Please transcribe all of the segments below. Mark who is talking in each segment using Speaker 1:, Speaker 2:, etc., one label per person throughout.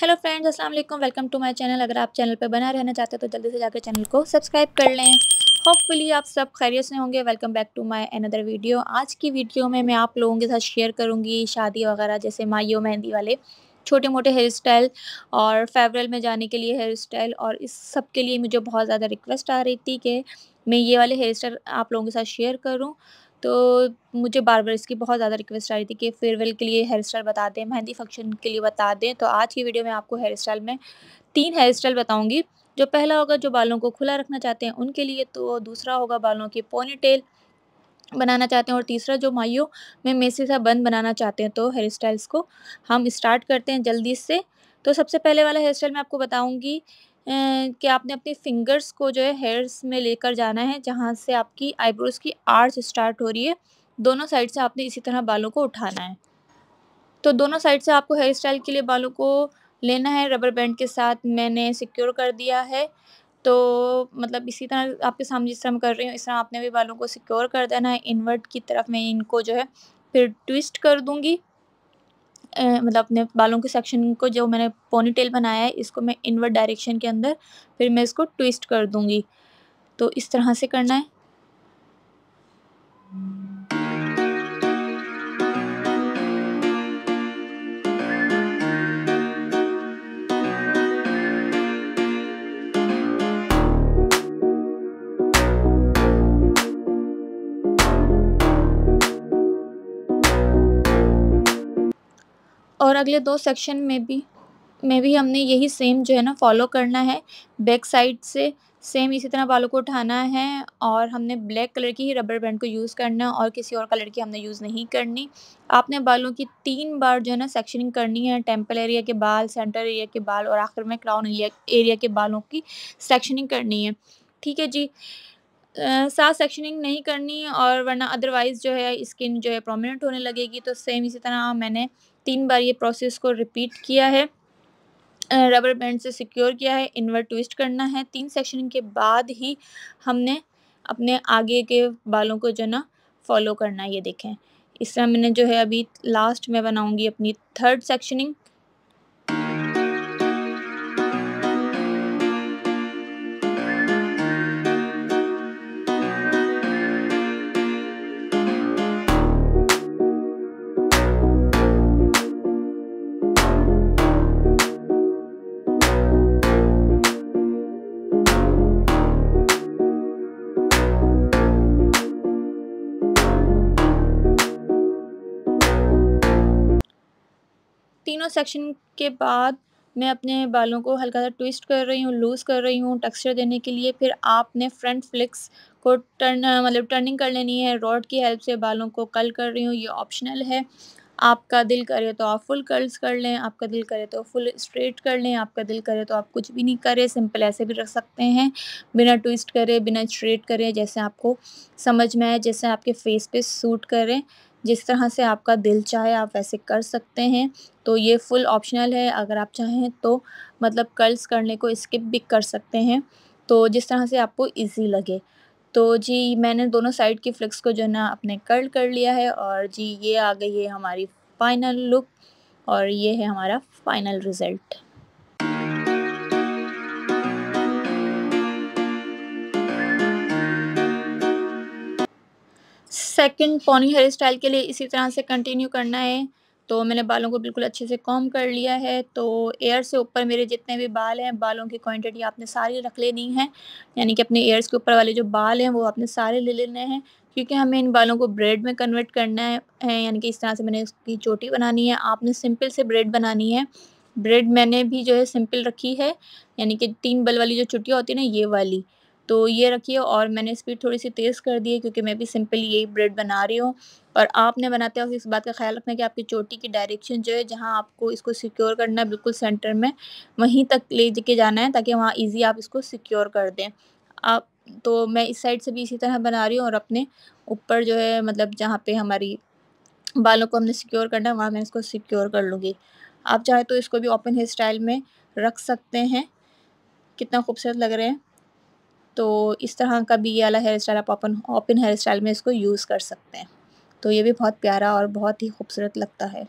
Speaker 1: hello friends अस्सलाम वालेकुम welcome to my channel अगर आप चैनल पर बना रहना चाहते हैं तो जल्दी से जाकर चैनल को सब्सक्राइब कर लें होपफुली आप सब खैरियत से होंगे welcome back to my another video आज की वीडियो में मैं आप लोगों के साथ शेयर करूंगी शादी वगैरह जैसे माइयों मेहंदी वाले छोटे मोटे हेयर स्टाइल और फेवरल में जाने के लिए हेयर स्टाइल और इस सब के लिए मुझे बहुत ज़्यादा रिक्वेस्ट आ रही थी कि मैं ये वाले हेयर स्टाइल आप लोगों के साथ शेयर करूँ तो मुझे बार बार इसकी बहुत ज़्यादा रिक्वेस्ट आ रही थी कि फेयरवेल के लिए हेयर स्टाइल बता दें मेहंदी फंक्शन के लिए बता दें तो आज की वीडियो में आपको हेयर स्टाइल में तीन हेयर स्टाइल बताऊँगी जो पहला होगा जो बालों को खुला रखना चाहते हैं उनके लिए तो दूसरा होगा बालों की पोनी टेल बनाना चाहते हैं और तीसरा जो माइयों में मेसे सा बंद बनाना चाहते हैं तो हेयर स्टाइल्स को हम स्टार्ट करते हैं जल्दी से तो सबसे पहले वाला हेयर स्टाइल मैं आपको बताऊंगी कि आपने अपने फिंगर्स को जो है हेयर्स में लेकर जाना है जहाँ से आपकी आईब्रोज़ की आर्च स्टार्ट हो रही है दोनों साइड से आपने इसी तरह बालों को उठाना है तो दोनों साइड से आपको हेयर स्टाइल के लिए बालों को लेना है रबर बैंड के साथ मैंने सिक्योर कर दिया है तो मतलब इसी तरह आपके सामने जिस तरह कर रही हूँ इस तरह आपने भी बालों को सिक्योर कर देना है इनवर्ट की तरफ मैं इनको जो है फिर ट्विस्ट कर दूँगी मतलब अपने बालों के सेक्शन को जो मैंने पोनी टेल बनाया है इसको मैं इनवर्ड डायरेक्शन के अंदर फिर मैं इसको ट्विस्ट कर दूँगी तो इस तरह से करना है और अगले दो सेक्शन में भी में भी हमने यही सेम जो है ना फॉलो करना है बैक साइड से सेम इसी तरह बालों को उठाना है और हमने ब्लैक कलर की ही रबर बैंड को यूज़ करना है और किसी और कलर की हमने यूज़ नहीं करनी आपने बालों की तीन बार जो है ना सेक्शनिंग करनी है टेम्पल एरिया के बाल सेंटर एरिया के बाल और आखिर में क्राउन एरिया एरिया के बालों की सेक्शनिंग करनी है ठीक है जी साथ सेक्शनिंग नहीं करनी और वरना अदरवाइज़ जो है स्किन जो है प्रोमिनेंट होने लगेगी तो सेम इसी तरह मैंने तीन बार ये प्रोसेस को रिपीट किया है रबर बैंड से सिक्योर किया है इनवर ट्विस्ट करना है तीन सेक्शन के बाद ही हमने अपने आगे के बालों को जो ना फॉलो करना है ये देखें इस तरह मैंने जो है अभी लास्ट में बनाऊंगी अपनी थर्ड सेक्शनिंग तीनों सेक्शन के बाद मैं अपने बालों को हल्का सा ट्विस्ट कर रही हूँ लूज़ कर रही हूँ टेक्सचर देने के लिए फिर आपने फ्रंट फ्लिक्स को टर्न मतलब टर्निंग कर लेनी है रॉड की हेल्प से बालों को कल कर रही हूँ ये ऑप्शनल है आपका दिल करे तो आप फुल कर्ल्स कर लें आपका दिल करे तो फुल स्ट्रेट कर लें आपका दिल करे तो आप कुछ भी नहीं करें सिंपल ऐसे भी रख सकते हैं बिना ट्विस्ट करें बिना स्ट्रेट करें जैसे आपको समझ में आए जैसे आपके फेस पे सूट करें जिस तरह से आपका दिल चाहे आप वैसे कर सकते हैं तो ये फुल ऑप्शनल है अगर आप चाहें तो मतलब कर्ल्स करने को स्किप भी कर सकते हैं तो जिस तरह से आपको इजी लगे तो जी मैंने दोनों साइड की फ्लिक्स को जो है ना अपने कर्ल कर लिया है और जी ये आ गई है हमारी फ़ाइनल लुक और ये है हमारा final result second pony hair style के लिए इसी तरह से कंटिन्यू करना है तो मैंने बालों को बिल्कुल अच्छे से कॉम कर लिया है तो एयर से ऊपर मेरे जितने भी बाल हैं बालों की क्वांटिटी आपने सारी रख लेनी है यानी कि अपने एयर्स के ऊपर वाले जो बाल हैं वो आपने सारे ले लेने हैं क्योंकि हमें इन बालों को ब्रेड में कन्वर्ट करना है यानी कि इस तरह से मैंने इसकी चोटी बनानी है आपने सिंपल से ब्रेड बनानी है ब्रेड मैंने भी जो है सिंपल रखी है यानी कि तीन बल वाली जो चुटिया होती है ना ये वाली तो ये रखिए और मैंने स्पीड थोड़ी सी तेज़ कर दी है क्योंकि मैं भी सिंपल यही ब्रेड बना रही हूँ और आपने बनाते वक्त इस बात का ख्याल रखना है कि आपकी चोटी की डायरेक्शन जो है जहाँ आपको इसको सिक्योर करना है बिल्कुल सेंटर में वहीं तक ले के जाना है ताकि वहाँ ईजी आप इसको सिक्योर कर दें आप तो मैं इस साइड से भी इसी तरह बना रही हूँ और अपने ऊपर जो है मतलब जहाँ पे हमारी बालों को हमने सिक्योर करना है वहाँ मैं इसको सिक्योर कर लूँगी आप चाहे तो इसको भी ओपन हेयर स्टाइल में रख सकते हैं कितना खूबसूरत लग रहे हैं तो इस तरह का भी ये वाला हेयर स्टाइल आप ओपन ओपन हेयर स्टाइल में इसको यूज़ कर सकते हैं तो ये भी बहुत प्यारा और बहुत ही खूबसूरत लगता है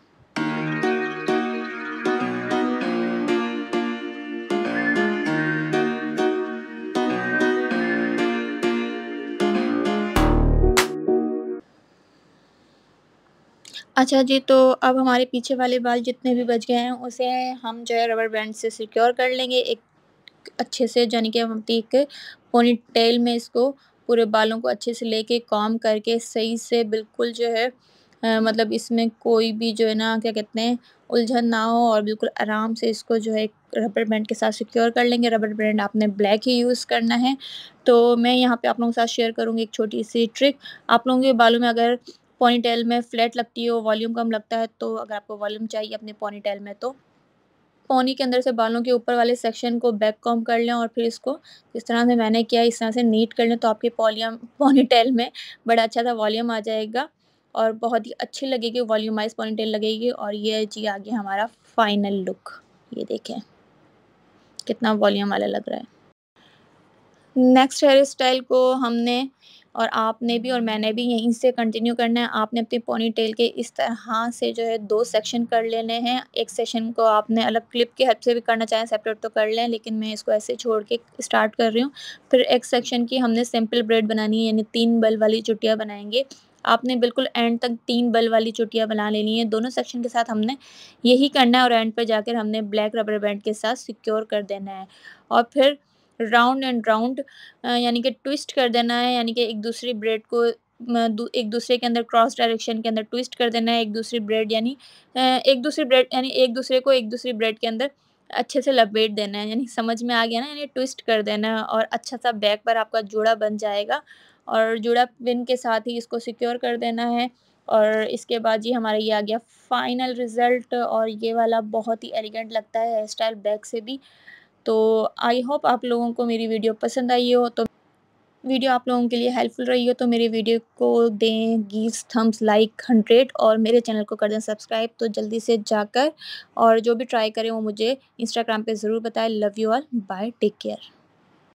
Speaker 1: अच्छा जी तो अब हमारे पीछे वाले बाल जितने भी बच गए हैं उसे हम जो है रबर बैंड से सिक्योर कर लेंगे एक अच्छे से यानी कि हम एक पोनी टेल में इसको पूरे बालों को अच्छे से लेके कॉम करके सही से बिल्कुल जो है आ, मतलब इसमें कोई भी जो है ना क्या कहते हैं उलझन ना हो और बिल्कुल आराम से इसको जो है रबर बैंड के साथ सिक्योर कर लेंगे रबर बैंड आपने ब्लैक ही यूज़ करना है तो मैं यहाँ पे आप लोगों के साथ शेयर करूँगी एक छोटी सी ट्रिक आप लोगों के बालों में अगर टेल में फ्लैट लगती हो वॉल्यूम कम लगता है तो अगर आपको वॉल्यूम चाहिए अपने टेल में तो पोनी के अंदर से बालों के ऊपर वाले सेक्शन को बैक कॉम कर लें और फिर इसको जिस तरह से मैंने किया इस तरह से नीट कर लें तो आपके पॉलियम पोनी टेल में बड़ा अच्छा सा वॉल्यूम आ जाएगा और बहुत ही अच्छी लगेगी वॉल्यूमाइज पोनी टेल लगेगी और ये जी आगे हमारा फाइनल लुक ये देखें कितना वॉल्यूम वाला लग रहा है नेक्स्ट हेयर स्टाइल को हमने और आपने भी और मैंने भी यहीं से कंटिन्यू करना है आपने अपनी पोनी टेल के इस तरह से जो है दो सेक्शन कर लेने हैं एक सेक्शन को आपने अलग क्लिप की हेल्प से भी करना चाहें सेपरेट तो कर लें लेकिन मैं इसको ऐसे छोड़ के स्टार्ट कर रही हूँ फिर एक सेक्शन की हमने सिंपल ब्रेड बनानी है यानी तीन बल वाली चुटिया बनाएंगे आपने बिल्कुल एंड तक तीन बल वाली चुटियाँ बना लेनी है दोनों सेक्शन के साथ हमने यही करना है और एंड पर जाकर हमने ब्लैक रबर बैंड के साथ सिक्योर कर देना है और फिर राउंड एंड राउंड यानी कि ट्विस्ट कर देना है यानी कि एक दूसरी ब्रेड को एक दूसरे के अंदर क्रॉस डायरेक्शन के अंदर ट्विस्ट कर देना है एक दूसरी ब्रेड यानी एक दूसरी ब्रेड यानी एक दूसरे को एक दूसरी ब्रेड के अंदर अच्छे से लपेट देना है यानी समझ में आ गया ना यानी ट्विस्ट कर देना है और अच्छा सा बैक पर आपका जोड़ा बन जाएगा और जोड़ा पिन के साथ ही इसको सिक्योर कर देना है और इसके बाद जी हमारा ये आ गया फाइनल रिज़ल्ट और ये वाला बहुत ही एलिगेंट लगता है हेयर स्टाइल बैक से भी तो आई होप आप लोगों को मेरी वीडियो पसंद आई हो तो वीडियो आप लोगों के लिए हेल्पफुल रही हो तो मेरे वीडियो को दें गीस थम्स लाइक हंड्रेड और मेरे चैनल को कर दें सब्सक्राइब तो जल्दी से जाकर और जो भी ट्राई करें वो मुझे इंस्टाग्राम पे ज़रूर बताएं love you all bye take care